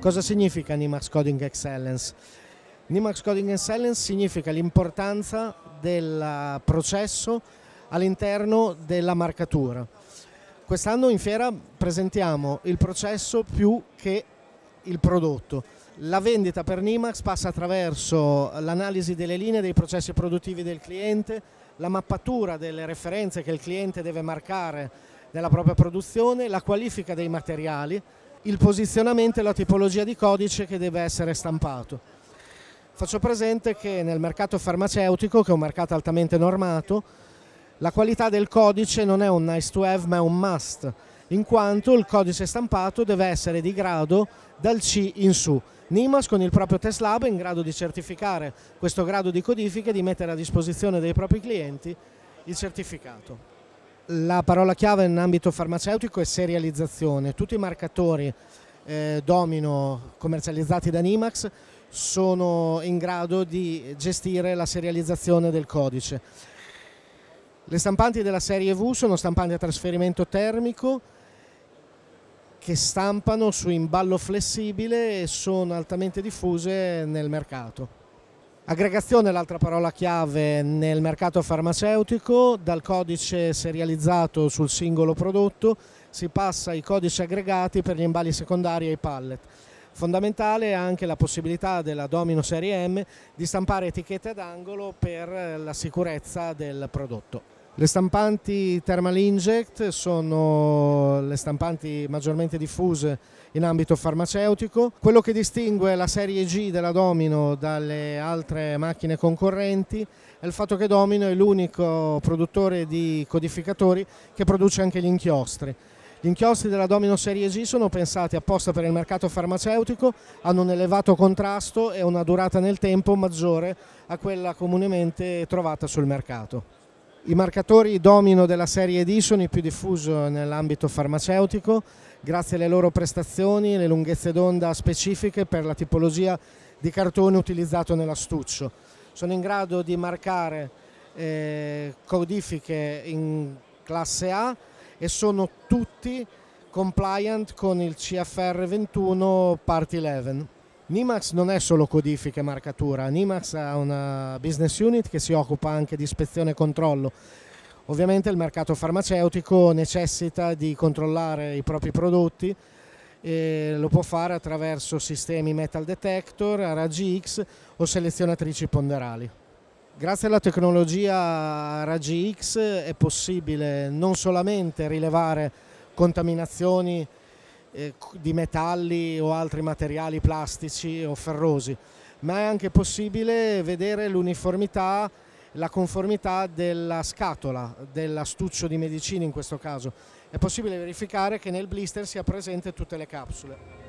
Cosa significa NIMAX Coding Excellence? NIMAX Coding Excellence significa l'importanza del processo all'interno della marcatura. Quest'anno in fiera presentiamo il processo più che il prodotto. La vendita per Nimax passa attraverso l'analisi delle linee, dei processi produttivi del cliente, la mappatura delle referenze che il cliente deve marcare nella propria produzione, la qualifica dei materiali, il posizionamento e la tipologia di codice che deve essere stampato. Faccio presente che nel mercato farmaceutico, che è un mercato altamente normato, la qualità del codice non è un nice to have ma è un must, in quanto il codice stampato deve essere di grado dal C in su. NIMAS con il proprio test lab è in grado di certificare questo grado di codifica e di mettere a disposizione dei propri clienti il certificato la parola chiave in ambito farmaceutico è serializzazione. Tutti i marcatori eh, domino commercializzati da Nimax sono in grado di gestire la serializzazione del codice. Le stampanti della serie V sono stampanti a trasferimento termico che stampano su imballo flessibile e sono altamente diffuse nel mercato. Aggregazione è l'altra parola chiave nel mercato farmaceutico, dal codice serializzato sul singolo prodotto si passa ai codici aggregati per gli imbali secondari e i pallet. Fondamentale è anche la possibilità della Domino Serie M di stampare etichette d'angolo per la sicurezza del prodotto. Le stampanti Thermal Inject sono le stampanti maggiormente diffuse in ambito farmaceutico. Quello che distingue la serie G della Domino dalle altre macchine concorrenti è il fatto che Domino è l'unico produttore di codificatori che produce anche gli inchiostri. Gli inchiostri della Domino Serie G sono pensati apposta per il mercato farmaceutico, hanno un elevato contrasto e una durata nel tempo maggiore a quella comunemente trovata sul mercato. I marcatori domino della serie D sono i più diffusi nell'ambito farmaceutico grazie alle loro prestazioni e le lunghezze d'onda specifiche per la tipologia di cartone utilizzato nell'astuccio. Sono in grado di marcare eh, codifiche in classe A e sono tutti compliant con il CFR 21 Part 11. Nimax non è solo codifica e marcatura, Nimax ha una business unit che si occupa anche di ispezione e controllo. Ovviamente il mercato farmaceutico necessita di controllare i propri prodotti e lo può fare attraverso sistemi metal detector, raggi X o selezionatrici ponderali. Grazie alla tecnologia raggi X è possibile non solamente rilevare contaminazioni eh, di metalli o altri materiali plastici o ferrosi, ma è anche possibile vedere l'uniformità, la conformità della scatola, dell'astuccio di medicina in questo caso. È possibile verificare che nel blister sia presente tutte le capsule.